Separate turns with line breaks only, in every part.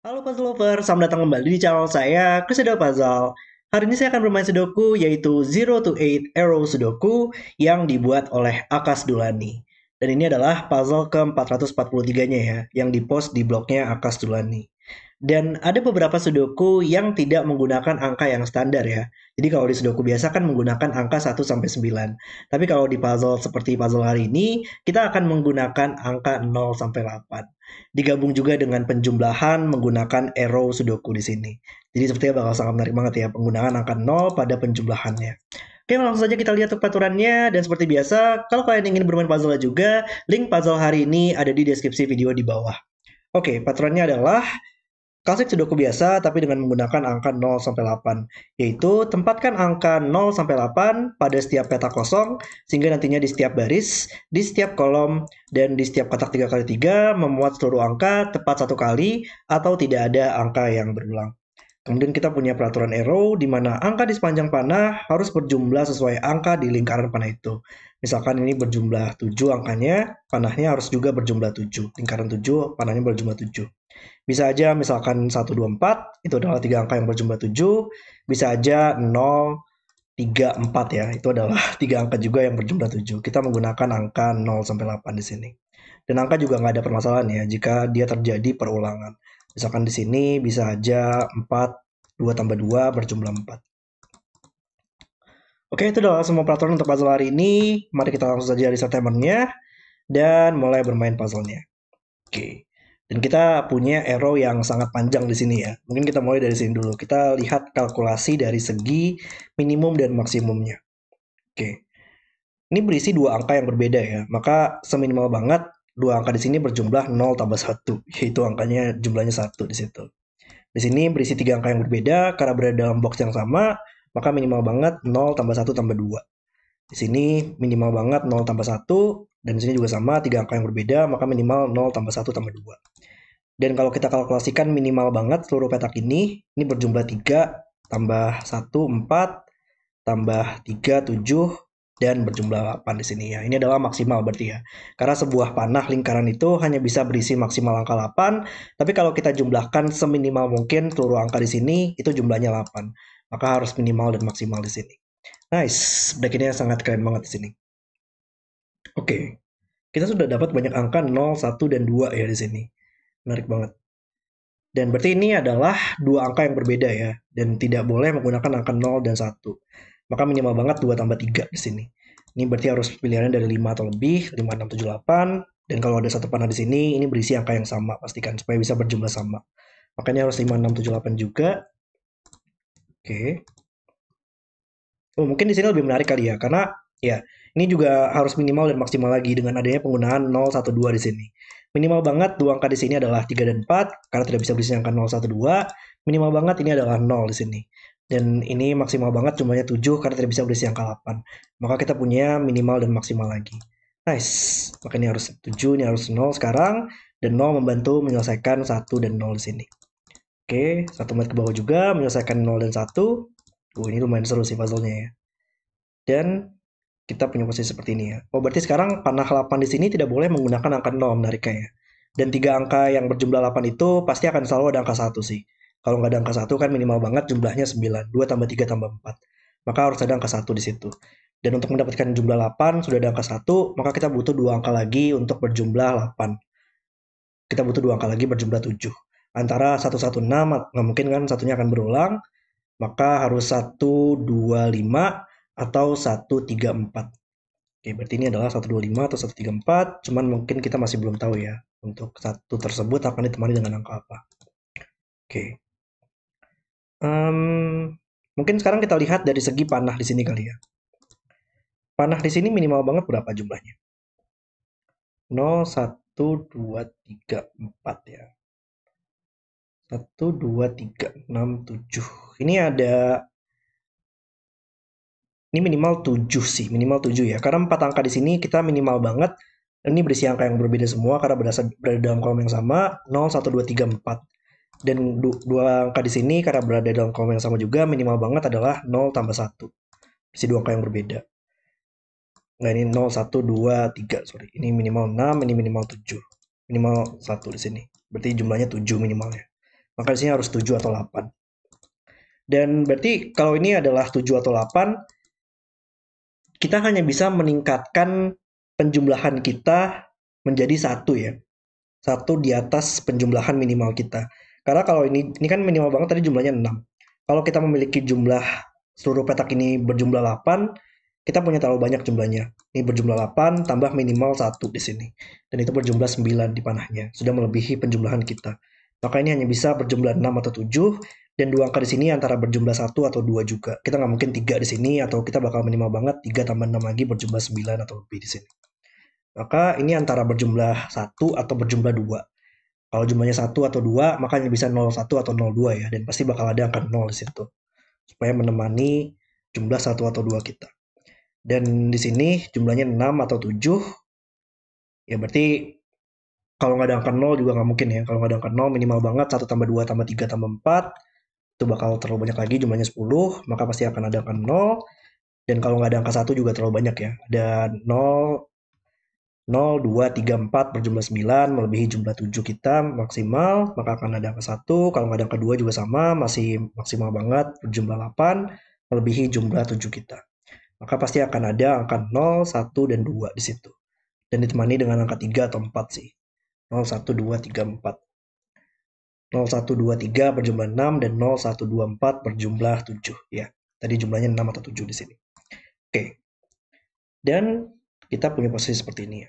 Halo Puzzle Lover, selamat datang kembali di channel saya, Kesedo Puzzle. Hari ini saya akan bermain Sudoku, yaitu zero to eight Arrow Sudoku yang dibuat oleh Akas Dulani. Dan ini adalah puzzle ke-443-nya ya, yang dipost di blognya Akas Dulani. Dan ada beberapa sudoku yang tidak menggunakan angka yang standar ya. Jadi kalau di sudoku biasa kan menggunakan angka 1 sampai 9. Tapi kalau di puzzle seperti puzzle hari ini, kita akan menggunakan angka 0 sampai 8. Digabung juga dengan penjumlahan menggunakan arrow sudoku di sini. Jadi sepertinya bakal sangat menarik banget ya penggunaan angka 0 pada penjumlahannya. Oke, langsung saja kita lihat untuk peraturannya dan seperti biasa, kalau kalian ingin bermain puzzle juga, link puzzle hari ini ada di deskripsi video di bawah. Oke, peraturannya adalah Kasih Sudoku biasa tapi dengan menggunakan angka 0 sampai 8, yaitu tempatkan angka 0 sampai 8 pada setiap peta kosong sehingga nantinya di setiap baris, di setiap kolom, dan di setiap kotak 3 kali 3 memuat seluruh angka tepat satu kali atau tidak ada angka yang berulang. Kemudian kita punya peraturan arrow di mana angka di sepanjang panah harus berjumlah sesuai angka di lingkaran panah itu. Misalkan ini berjumlah 7 angkanya, panahnya harus juga berjumlah 7. Lingkaran 7, panahnya berjumlah 7. Bisa aja misalkan 124 itu adalah tiga angka yang berjumlah 7, bisa aja 0 3 4 ya. Itu adalah tiga angka juga yang berjumlah 7. Kita menggunakan angka 0 sampai 8 di sini. Dan angka juga nggak ada permasalahan ya jika dia terjadi perulangan. Misalkan di sini bisa aja 4 2 tambah 2 berjumlah 4. Oke, itu adalah semua peraturan untuk puzzle hari ini. Mari kita langsung saja riset timernya dan mulai bermain puzzle-nya. Oke. Okay. Dan kita punya arrow yang sangat panjang di sini ya. Mungkin kita mulai dari sini dulu. Kita lihat kalkulasi dari segi minimum dan maksimumnya. Oke. Ini berisi dua angka yang berbeda ya. Maka seminimal banget dua angka di sini berjumlah 0 tambah 1. Yaitu angkanya jumlahnya satu di situ. Di sini berisi tiga angka yang berbeda karena berada dalam box yang sama, maka minimal banget 0 tambah 1 tambah 2. Di sini minimal banget 0 tambah 1, dan di sini juga sama, tiga angka yang berbeda, maka minimal 0 tambah 1 tambah 2. Dan kalau kita kalkulasikan minimal banget seluruh petak ini, ini berjumlah 3, tambah 1, 4, tambah 3, 7, dan berjumlah 8 di sini ya. Ini adalah maksimal berarti ya. Karena sebuah panah lingkaran itu hanya bisa berisi maksimal angka 8, tapi kalau kita jumlahkan seminimal mungkin seluruh angka di sini itu jumlahnya 8. Maka harus minimal dan maksimal di sini. Nice, ini sangat keren banget di sini. Oke, okay. kita sudah dapat banyak angka 0, 1, dan 2 ya di sini. Menarik banget. Dan berarti ini adalah dua angka yang berbeda ya, dan tidak boleh menggunakan angka 0 dan 1. Maka minimal banget 2 tambah 3 di sini. Ini berarti harus pilihannya dari 5 atau lebih, 5, 6, 7, 8. Dan kalau ada satu panah di sini, ini berisi angka yang sama, pastikan supaya bisa berjumlah sama. Makanya harus 5, 6, 7, 8 juga. Oke. Okay oh, mungkin di sini lebih menarik kali ya karena ya ini juga harus minimal dan maksimal lagi dengan adanya penggunaan 012 di sini. Minimal banget dua angka di sini adalah 3 dan 4 karena tidak bisa berisi disenangkan 012. Minimal banget ini adalah 0 di sini. Dan ini maksimal banget jumlahnya 7 karena tidak bisa berisi angka 8. Maka kita punya minimal dan maksimal lagi. Nice. Maka ini harus 7, ini harus 0 sekarang. Dan 0 membantu menyelesaikan 1 dan 0 di sini. Oke, 1 menit ke bawah juga menyelesaikan 0 dan 1. Gue ini lumayan seru sih puzzle-nya ya. Dan kita punya posisi seperti ini ya. Oh berarti sekarang panah 8 di sini tidak boleh menggunakan angka 0 menariknya ya. Dan tiga angka yang berjumlah 8 itu pasti akan selalu ada angka 1 sih. Kalau nggak ada angka 1 kan minimal banget jumlahnya 9. 2 tambah 3 tambah 4. Maka harus ada angka 1 di situ. Dan untuk mendapatkan jumlah 8 sudah ada angka 1, maka kita butuh dua angka lagi untuk berjumlah 8. Kita butuh dua angka lagi berjumlah 7. Antara 116 nggak mungkin kan satunya akan berulang, maka harus 125 atau 134. Oke, berarti ini adalah 125 atau 134, cuman mungkin kita masih belum tahu ya untuk satu tersebut akan ditemani dengan angka apa. Oke. Um, mungkin sekarang kita lihat dari segi panah di sini kali ya. Panah di sini minimal banget berapa jumlahnya?
0, 1, 2, 3, 4 ya
satu dua tiga enam tujuh ini ada ini minimal 7 sih, minimal 7 ya. Karena 4 angka di sini kita minimal banget. Ini berisi angka yang berbeda semua karena berasal berada dalam kolom yang sama 0 1 2 3 4. Dan 2 angka di sini karena berada dalam kolom yang sama juga minimal banget adalah 0 tambah 1. Berisi 2 angka yang berbeda. Nah ini 0 1 2 3 sorry. Ini minimal 6, ini minimal 7. Minimal 1 di sini. Berarti jumlahnya 7 minimalnya maka harus 7 atau 8. Dan berarti kalau ini adalah 7 atau 8, kita hanya bisa meningkatkan penjumlahan kita menjadi satu ya. Satu di atas penjumlahan minimal kita. Karena kalau ini ini kan minimal banget tadi jumlahnya 6. Kalau kita memiliki jumlah seluruh petak ini berjumlah 8, kita punya terlalu banyak jumlahnya. Ini berjumlah 8 tambah minimal 1 di sini. Dan itu berjumlah 9 di panahnya. Sudah melebihi penjumlahan kita. Maka ini hanya bisa berjumlah 6 atau 7 dan dua angka di sini antara berjumlah 1 atau 2 juga. Kita nggak mungkin 3 di sini atau kita bakal minimal banget 3 tambah 6 lagi berjumlah 9 atau lebih di sini. Maka ini antara berjumlah 1 atau berjumlah 2. Kalau jumlahnya 1 atau 2, maka hanya bisa 01 atau 02 ya. Dan pasti bakal ada angka 0 di situ. Supaya menemani jumlah 1 atau 2 kita. Dan di sini jumlahnya 6 atau 7. Ya berarti kalau nggak ada angka 0 juga nggak mungkin ya. Kalau nggak ada angka 0 minimal banget 1 tambah 2 tambah 3 tambah 4. Itu bakal terlalu banyak lagi jumlahnya 10. Maka pasti akan ada angka 0. Dan kalau nggak ada angka 1 juga terlalu banyak ya. Ada 0, 0, 2, 3, 4 berjumlah 9 melebihi jumlah 7 kita maksimal. Maka akan ada angka 1. Kalau nggak ada angka 2 juga sama. Masih maksimal banget berjumlah 8 melebihi jumlah 7 kita. Maka pasti akan ada angka 0, 1, dan 2 di situ. Dan ditemani dengan angka 3 atau 4 sih. 01234. 0123 berjumlah 6 dan 0124 berjumlah 7 ya. Tadi jumlahnya 6 atau 7 di sini. Oke. Dan kita punya posisi seperti ini ya.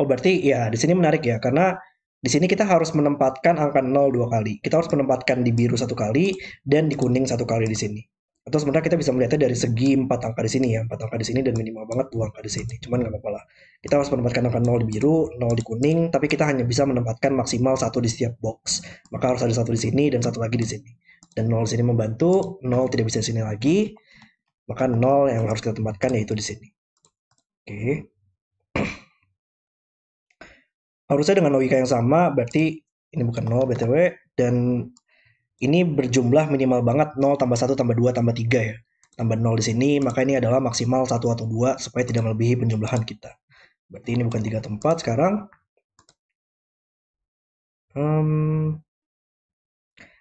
Oh, berarti ya di sini menarik ya karena di sini kita harus menempatkan angka 0 dua kali. Kita harus menempatkan di biru satu kali dan di kuning satu kali di sini atau sebenarnya kita bisa melihatnya dari segi empat angka di sini ya empat angka di sini dan minimal banget dua angka di sini cuman nggak apa-apa lah kita harus menempatkan angka nol di biru nol di kuning tapi kita hanya bisa menempatkan maksimal satu di setiap box maka harus ada satu di sini dan satu lagi di sini dan nol di sini membantu nol tidak bisa di sini lagi maka nol yang harus kita tempatkan yaitu di sini oke harusnya dengan logika yang sama berarti ini bukan nol btw dan ini berjumlah minimal banget 0 tambah 1 tambah 2 tambah 3 ya. Tambah 0 di sini, maka ini adalah maksimal 1 atau 2 supaya tidak melebihi penjumlahan kita. Berarti ini bukan 3 tempat sekarang. Hmm,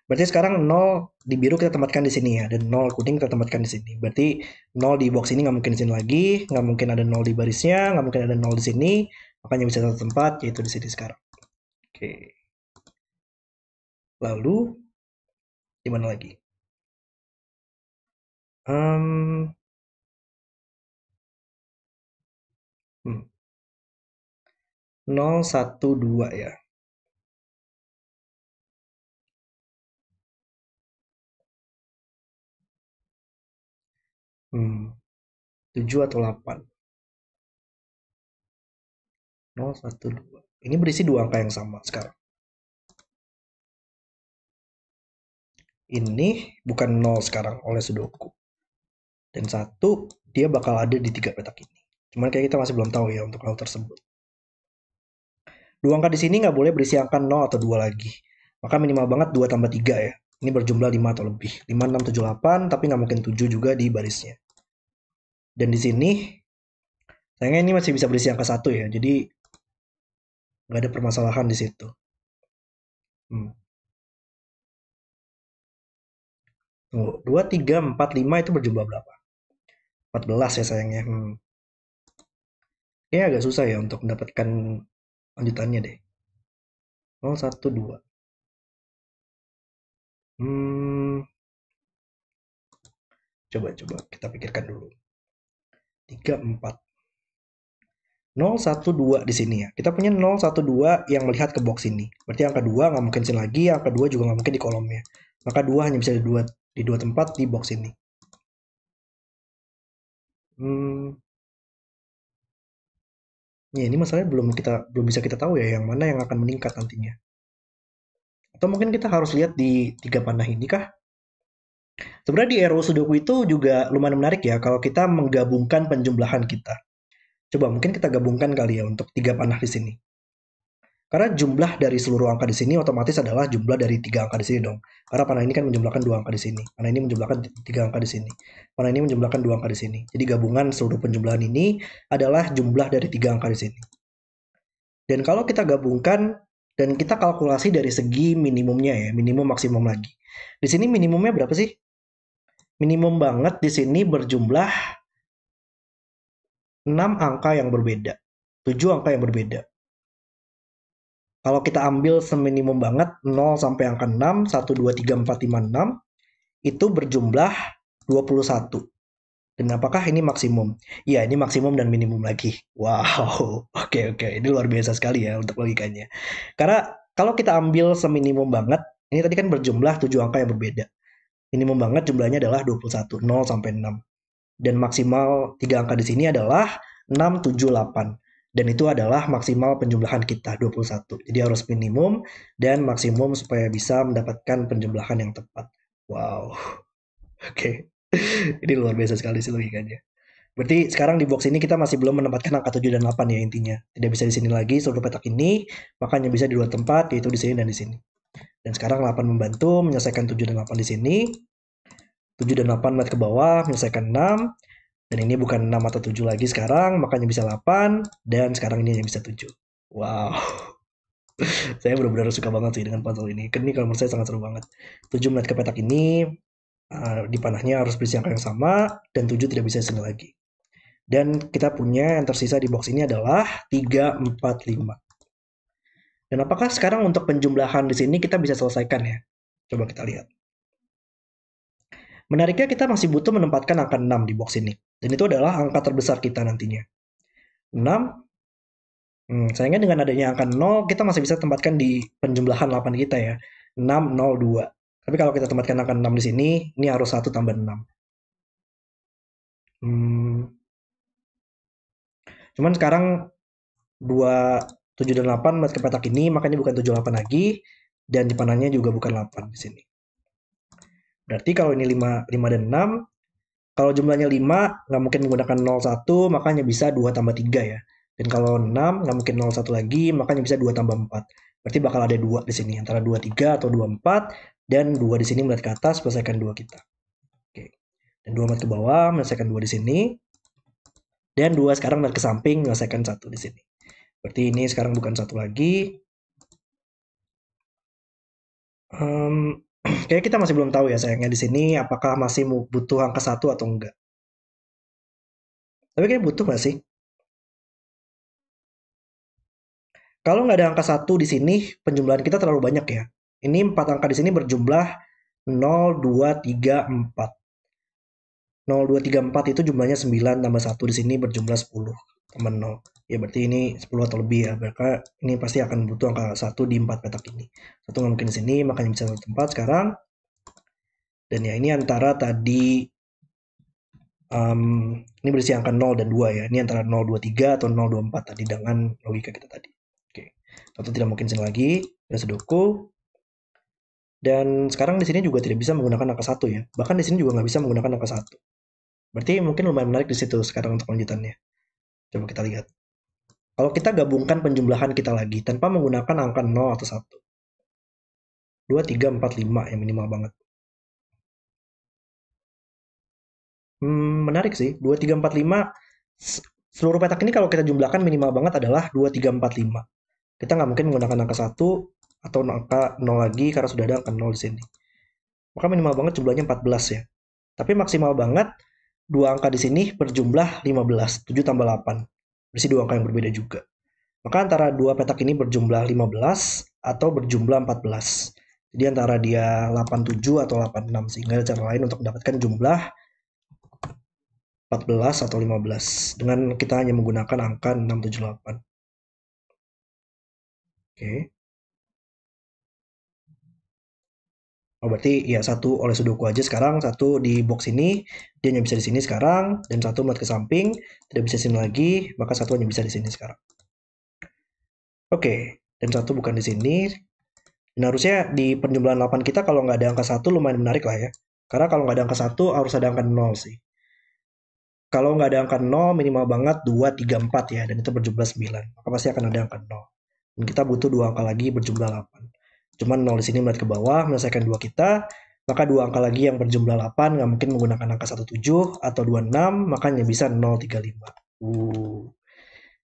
berarti sekarang 0 di biru kita tempatkan di sini ya, dan 0 kuning kita tempatkan di sini. Berarti 0 di box ini nggak mungkin di sini lagi, nggak mungkin ada 0 di barisnya, nggak mungkin ada 0 di sini, makanya bisa satu tempat, yaitu di sini sekarang.
Oke. Lalu di mana lagi? Um, hmm, 012 ya. Hmm, 7 atau 8. 012. Ini berisi dua angka yang sama sekarang.
ini bukan nol sekarang oleh sudoku. Dan satu, dia bakal ada di tiga petak ini. Cuman kayak kita masih belum tahu ya untuk hal tersebut. Dua angka di sini nggak boleh berisi angka 0 atau dua lagi. Maka minimal banget dua tambah tiga ya. Ini berjumlah lima atau lebih. 5, 6, 7, 8, tapi nggak mungkin 7 juga di barisnya. Dan di sini, sayangnya ini masih bisa berisi angka satu ya. Jadi,
nggak ada permasalahan di situ. Hmm. Tunggu, 2, 3, 4, 5 itu berjumlah berapa? 14 ya sayangnya. Hmm. Kayaknya agak susah ya untuk mendapatkan lanjutannya deh. 0, 1, 2. Hmm. Coba, coba kita pikirkan dulu.
3, 4. 012 di sini ya. Kita punya 012 yang melihat ke box ini. Berarti angka 2 nggak mungkin sini lagi, angka 2 juga nggak mungkin di kolomnya. Maka 2 hanya bisa di 2, di dua tempat di box ini.
Hmm. Ya ini masalahnya belum
kita belum bisa kita tahu ya yang mana yang akan meningkat nantinya. Atau mungkin kita harus lihat di tiga panah ini kah? Sebenarnya di RW Sudoku itu juga lumayan menarik ya kalau kita menggabungkan penjumlahan kita. Coba mungkin kita gabungkan kali ya untuk tiga panah di sini. Karena jumlah dari seluruh angka di sini otomatis adalah jumlah dari tiga angka di sini dong. Karena panah ini kan menjumlahkan dua angka di sini. Panah ini menjumlahkan tiga angka di sini. Panah ini menjumlahkan dua angka di sini. Jadi gabungan seluruh penjumlahan ini adalah jumlah dari tiga angka di sini. Dan kalau kita gabungkan dan kita kalkulasi dari segi minimumnya ya, minimum maksimum lagi. Di sini minimumnya berapa sih? Minimum banget di sini berjumlah 6 angka yang berbeda. 7 angka yang berbeda. Kalau kita ambil seminimum banget 0 sampai angka 6, 1, 2, 3, 4, 5, 6 itu berjumlah 21. Dan apakah ini maksimum? Ya, ini maksimum dan minimum lagi. Wow, oke oke, ini luar biasa sekali ya untuk logikanya. Karena kalau kita ambil seminimum banget, ini tadi kan berjumlah 7 angka yang berbeda. Minimum banget jumlahnya adalah 21, 0 sampai 6. Dan maksimal 3 angka di sini adalah 6, 7, 8 dan itu adalah maksimal penjumlahan kita 21. Jadi harus minimum dan maksimum supaya bisa mendapatkan penjumlahan yang tepat. Wow. Oke. Okay. ini luar biasa sekali sih logikanya. Berarti sekarang di box ini kita masih belum menempatkan angka 7 dan 8 ya intinya. Tidak bisa di sini lagi seluruh petak ini, makanya bisa di dua tempat yaitu di sini dan di sini. Dan sekarang 8 membantu menyelesaikan 7 dan 8 di sini. 7 dan 8 melihat ke bawah menyelesaikan 6 dan ini bukan 6 atau 7 lagi sekarang, makanya bisa 8, dan sekarang ini hanya bisa 7. Wow. saya benar-benar suka banget sih dengan puzzle ini. Ini kalau menurut saya sangat seru banget. 7 melihat ke petak ini, uh, panahnya harus berisi angka yang sama, dan 7 tidak bisa disini lagi. Dan kita punya yang tersisa di box ini adalah 3, 4, 5. Dan apakah sekarang untuk penjumlahan di sini kita bisa selesaikan ya? Coba kita lihat. Menariknya kita masih butuh menempatkan angka 6 di box ini. Dan itu adalah angka terbesar kita nantinya. 6. Hmm, sayangnya dengan adanya angka 0, kita masih bisa tempatkan di penjumlahan 8 kita ya. 6, 0, 2. Tapi kalau kita tempatkan angka 6 di sini, ini harus 1 tambah 6. Hmm. Cuman sekarang 2, 7 dan 8 ke petak ini, makanya bukan 7, 8 lagi. Dan depanannya juga bukan 8 di sini. Berarti kalau ini 5, 5 dan 6, kalau jumlahnya 5, nggak mungkin menggunakan 01, makanya bisa 2 tambah 3 ya. Dan kalau 6, nggak mungkin 01 lagi, makanya bisa 2 tambah 4. Berarti bakal ada 2 di sini, antara 23 atau 24, dan 2 di sini melihat ke atas, selesaikan 2 kita. Oke. Dan 2 melihat ke bawah, menyelesaikan 2 di sini. Dan 2 sekarang melihat ke samping, menyelesaikan 1 di sini. Berarti ini sekarang bukan 1 lagi. Um, kayak kita masih belum tahu ya sayangnya di sini apakah masih butuh angka satu atau enggak.
Tapi kayak butuh nggak sih?
Kalau nggak ada angka satu di sini, penjumlahan kita terlalu banyak ya. Ini empat angka di sini berjumlah 0, 2, 3, 4. 0, 2, 3, 4 itu jumlahnya 9 tambah 1 di sini berjumlah 10 tambah 0 ya berarti ini 10 atau lebih ya mereka ini pasti akan butuh angka satu di empat petak ini satu nggak mungkin di sini makanya bisa satu tempat sekarang dan ya ini antara tadi um, ini berisi angka 0 dan 2 ya ini antara 0 2 3 atau 0 2 4 tadi dengan logika kita tadi oke satu tidak mungkin sini lagi dan sudoku dan sekarang di sini juga tidak bisa menggunakan angka satu ya bahkan di sini juga nggak bisa menggunakan angka satu berarti mungkin lumayan menarik di situ sekarang untuk lanjutannya coba kita lihat kalau kita gabungkan penjumlahan kita lagi tanpa menggunakan angka 0 atau 1. 2, 3, 4, 5 yang minimal banget. Hmm, menarik sih. 2, 3, 4, 5 seluruh petak ini kalau kita jumlahkan minimal banget adalah 2, 3, 4, 5. Kita nggak mungkin menggunakan angka 1 atau angka 0 lagi karena sudah ada angka 0 di sini. Maka minimal banget jumlahnya 14 ya. Tapi maksimal banget dua angka di sini berjumlah 15, 7 tambah 8 berisi dua angka yang berbeda juga. Maka antara dua petak ini berjumlah 15 atau berjumlah 14. Jadi antara dia 87 atau 86 sehingga ada cara lain untuk mendapatkan jumlah 14 atau 15 dengan kita hanya menggunakan angka 678. Oke. Okay. Oh berarti ya satu oleh sudoku aja sekarang, satu di box ini, dia hanya bisa di sini sekarang, dan satu melihat ke samping, tidak bisa di sini lagi, maka satu hanya bisa di sini sekarang. Oke, okay. dan satu bukan di sini. Dan harusnya di penjumlahan 8 kita kalau nggak ada angka satu lumayan menarik lah ya. Karena kalau nggak ada angka satu harus ada angka 0 sih. Kalau nggak ada angka 0 minimal banget 2, 3, 4 ya, dan itu berjumlah 9. Maka pasti akan ada angka 0. Dan kita butuh dua angka lagi berjumlah 8. Cuman 0 di sini melihat ke bawah, menyelesaikan dua kita, maka dua angka lagi yang berjumlah 8 nggak mungkin menggunakan angka 17 atau 26, makanya bisa 035. Uh.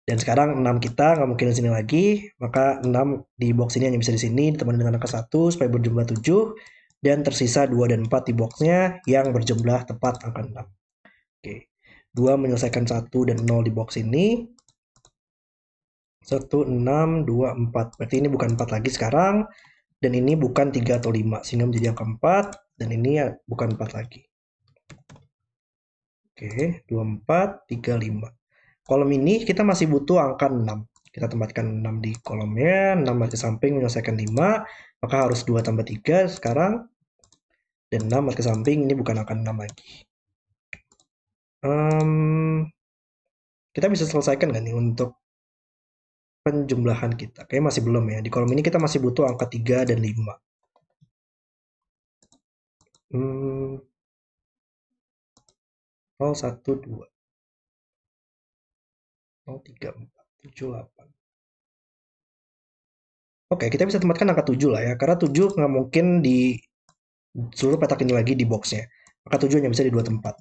Dan sekarang 6 kita nggak mungkin di sini lagi, maka 6 di box ini hanya bisa di sini ditemani dengan angka 1 supaya berjumlah 7 dan tersisa 2 dan 4 di boxnya yang berjumlah tepat angka 6. Oke. 2 menyelesaikan 1 dan 0 di box ini. 1, 6, 2, 4. Berarti ini bukan 4 lagi sekarang dan ini bukan 3 atau 5 sehingga menjadi angka 4 dan ini ya bukan 4 lagi oke 24 35 kolom ini kita masih butuh angka 6 kita tempatkan 6 di kolomnya 6 ke samping menyelesaikan 5 maka harus 2 tambah 3 sekarang dan 6 ke samping ini bukan angka 6 lagi um, kita bisa selesaikan gak nih untuk penjumlahan kita. Kayaknya masih belum ya. Di kolom ini kita masih butuh angka 3 dan 5.
Hmm. 0, 1, 2. 0, 3, 4, 7, 8.
Oke, kita bisa tempatkan angka 7 lah ya. Karena 7 nggak mungkin di seluruh petak ini lagi di boxnya. Angka 7 hanya bisa di dua tempat.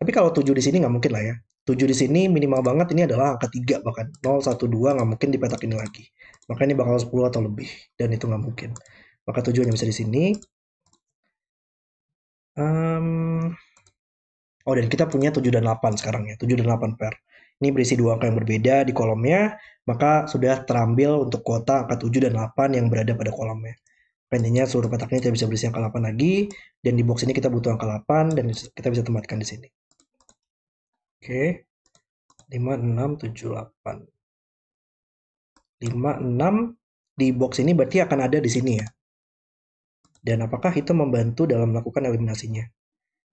Tapi kalau 7 di sini nggak mungkin lah ya. 7 di sini minimal banget ini adalah angka 3 bahkan 0, 1, 2 nggak mungkin dipetak ini lagi maka ini bakal 10 atau lebih dan itu nggak mungkin maka 7 hanya bisa di sini um, oh dan kita punya 7 dan 8 sekarang ya 7 dan 8 pair ini berisi dua angka yang berbeda di kolomnya maka sudah terambil untuk kuota angka 7 dan 8 yang berada pada kolomnya intinya seluruh petaknya tidak bisa berisi angka 8 lagi dan di box ini kita butuh angka 8 dan kita bisa tempatkan di sini
Oke. 5 6 7 8.
5 6 di box ini berarti akan ada di sini ya. Dan apakah itu membantu dalam melakukan eliminasinya?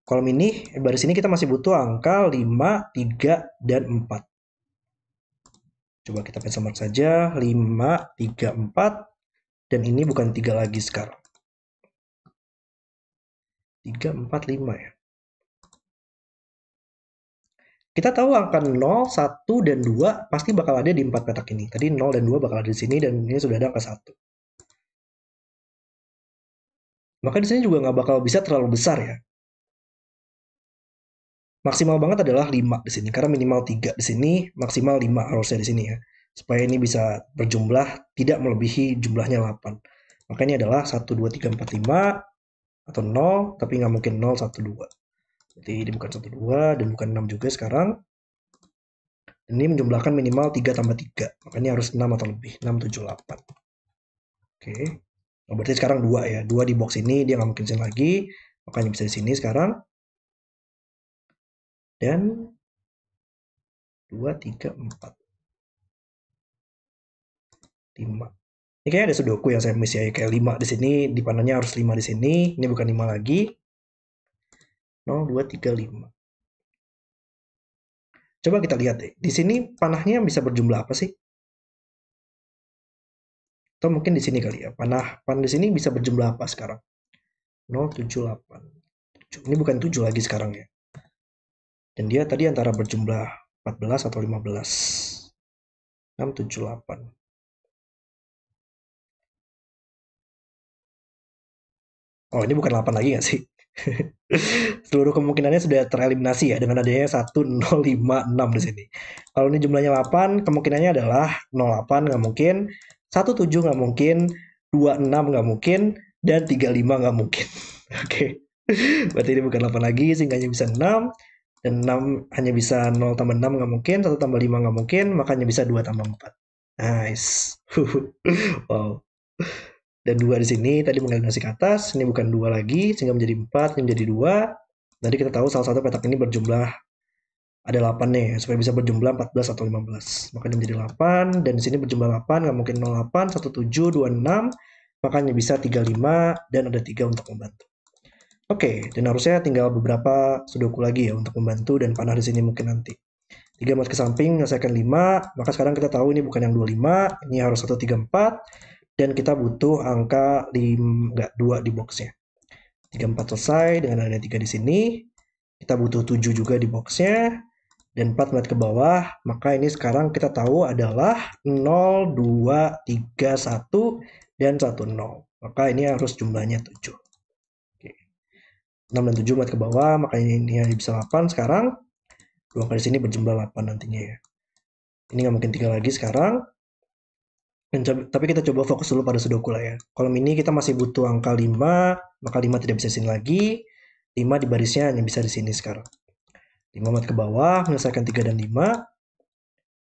Kolom ini eh, baris ini kita masih butuh angka 5, 3 dan 4. Coba kita pencil mark saja 5 3 4 dan ini bukan 3 lagi sekarang.
3 4 5 ya. Kita tahu angka 0, 1, dan 2 pasti bakal ada di empat petak ini. Tadi 0 dan 2 bakal ada di sini, dan ini sudah ada angka 1.
Maka di sini juga nggak bakal bisa terlalu besar ya. Maksimal banget adalah 5 di sini, karena minimal 3 di sini, maksimal 5 harusnya di sini ya. Supaya ini bisa berjumlah, tidak melebihi jumlahnya 8. Makanya adalah 1, 2, 3, 4, 5, atau 0, tapi nggak mungkin 0, 1, 2. Jadi ini bukan 1, 2, dan bukan 6 juga sekarang. Ini menjumlahkan minimal 3 tambah 3. Makanya harus 6 atau lebih. 6, 7, 8. Oke. Okay. Nah, berarti sekarang 2 ya. 2 di box ini
dia nggak mungkin sini lagi. Makanya bisa di sini sekarang. Dan 2, 3, 4. 5.
Ini kayaknya ada sudoku yang saya miss ya. Kayak 5 di sini. Dipananya harus 5 di sini. Ini bukan 5 lagi. 0235.
Coba kita lihat deh. Di sini panahnya bisa berjumlah apa sih? Atau mungkin di sini kali ya. Panah pan di sini bisa berjumlah apa sekarang?
078. Ini bukan 7 lagi sekarang ya. Dan dia tadi antara berjumlah 14 atau 15. 678. Oh, ini bukan 8 lagi nggak sih? Seluruh kemungkinannya sudah tereliminasi ya dengan adanya 1056 di sini. Kalau ini jumlahnya 8, kemungkinannya adalah 08 nggak mungkin, 17 nggak mungkin, 26 nggak mungkin, dan 35 nggak mungkin. Oke, okay. berarti ini bukan 8 lagi, sehingga bisa 6, dan 6 hanya bisa 0 tambah 6 nggak mungkin, 1 tambah 5 nggak mungkin, makanya bisa 2 tambah 4. Nice. wow dan dua di sini tadi mengalihkan ke atas, ini bukan dua lagi, sehingga menjadi empat, ini menjadi dua. nanti kita tahu salah satu petak ini berjumlah ada 8 nih, supaya bisa berjumlah 14 atau 15. Maka menjadi 8, dan di sini berjumlah 8, nggak mungkin 08, 17, 26, makanya bisa 35, dan ada 3 untuk membantu. Oke, okay, dan harusnya tinggal beberapa sudoku lagi ya untuk membantu dan panah di sini mungkin nanti. 3 mas ke samping, menyelesaikan 5, maka sekarang kita tahu ini bukan yang 25, ini harus 134, dan kita butuh angka 5, enggak, 2 di boxnya. 3, 4 selesai dengan ada 3 di sini. Kita butuh 7 juga di boxnya. Dan 4 melihat ke bawah, maka ini sekarang kita tahu adalah 0, 2, 3, 1, dan 1, 0. Maka ini harus jumlahnya 7. Oke. 6 dan 7 melihat ke bawah, maka ini hanya bisa 8 sekarang. Dua kali sini berjumlah 8 nantinya ya. Ini nggak mungkin 3 lagi sekarang tapi kita coba fokus dulu pada sudoku lah ya. Kolom ini kita masih butuh angka 5, maka 5 tidak bisa di sini lagi. 5 di barisnya hanya bisa di sini sekarang. 5 mat ke bawah, menyelesaikan 3 dan 5.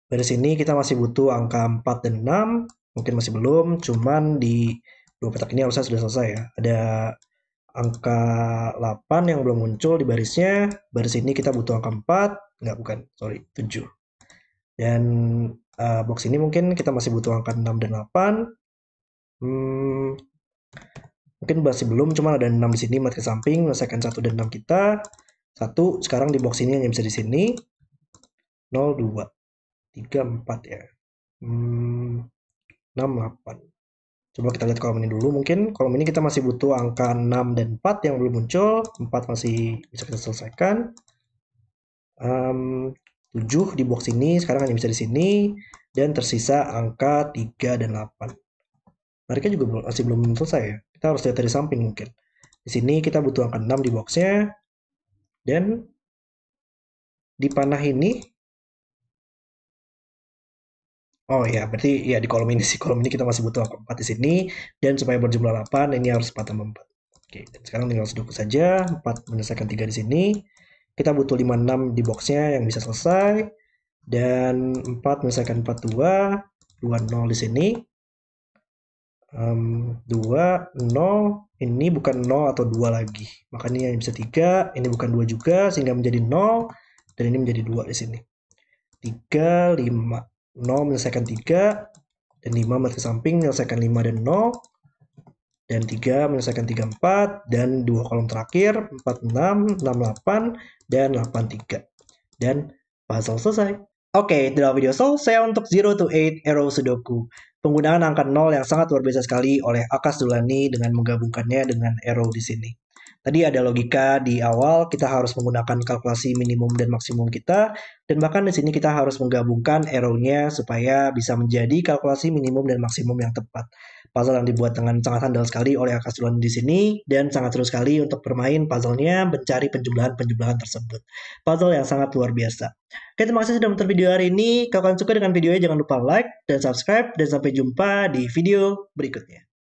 Dari sini kita masih butuh angka 4 dan 6, mungkin masih belum, cuman di dua petak ini harusnya sudah selesai ya. Ada angka 8 yang belum muncul di barisnya, baris ini kita butuh angka 4, nggak bukan, sorry, 7. Dan uh, box ini mungkin kita masih butuh angka 6 dan 8. Hmm, mungkin masih belum, cuman ada 6 di sini, mati samping, menyelesaikan 1 dan 6 kita. 1, sekarang di box ini hanya bisa di sini. 0, 2, 3, 4 ya. Hmm, 6, 8. Coba kita lihat kolom ini dulu mungkin. Kolom ini kita masih butuh angka 6 dan 4 yang belum muncul. 4 masih bisa kita selesaikan. Um, 7 di box ini, sekarang hanya bisa di sini, dan tersisa angka 3 dan 8. Mereka juga belum, masih belum selesai ya. Kita harus lihat dari samping mungkin. Di sini kita butuh angka 6 di boxnya, dan di panah ini, Oh ya, berarti ya di kolom ini sih kolom ini kita masih butuh angka 4 di sini dan supaya berjumlah 8 ini harus 4 tambah 4. Oke, sekarang tinggal sudoku saja, 4 menyelesaikan 3 di sini, kita butuh 56 di boxnya yang bisa selesai dan 4 menyelesaikan 42 2 0 di sini um, 2 0 ini bukan 0 atau 2 lagi makanya yang bisa 3 ini bukan 2 juga sehingga menjadi 0 dan ini menjadi 2 di sini 3 5 0 menyelesaikan 3 dan 5 meter samping menyelesaikan 5 dan 0 dan 3 menyelesaikan 3 4 dan dua kolom terakhir 4 6 6 8 dan 8 3 dan puzzle selesai. Oke, okay, dalam video so, saya untuk 0 to 8 Arrow Sudoku. Penggunaan angka 0 yang sangat luar biasa sekali oleh Akas Dulani dengan menggabungkannya dengan Arrow di sini. Tadi ada logika di awal kita harus menggunakan kalkulasi minimum dan maksimum kita dan bahkan di sini kita harus menggabungkan arrow-nya supaya bisa menjadi kalkulasi minimum dan maksimum yang tepat puzzle yang dibuat dengan sangat handal sekali oleh Akasulon di sini dan sangat seru sekali untuk bermain puzzle-nya mencari penjumlahan-penjumlahan tersebut. Puzzle yang sangat luar biasa. Oke, terima kasih sudah menonton video hari ini. Kalau kalian suka dengan videonya jangan lupa like dan subscribe dan sampai jumpa di video berikutnya.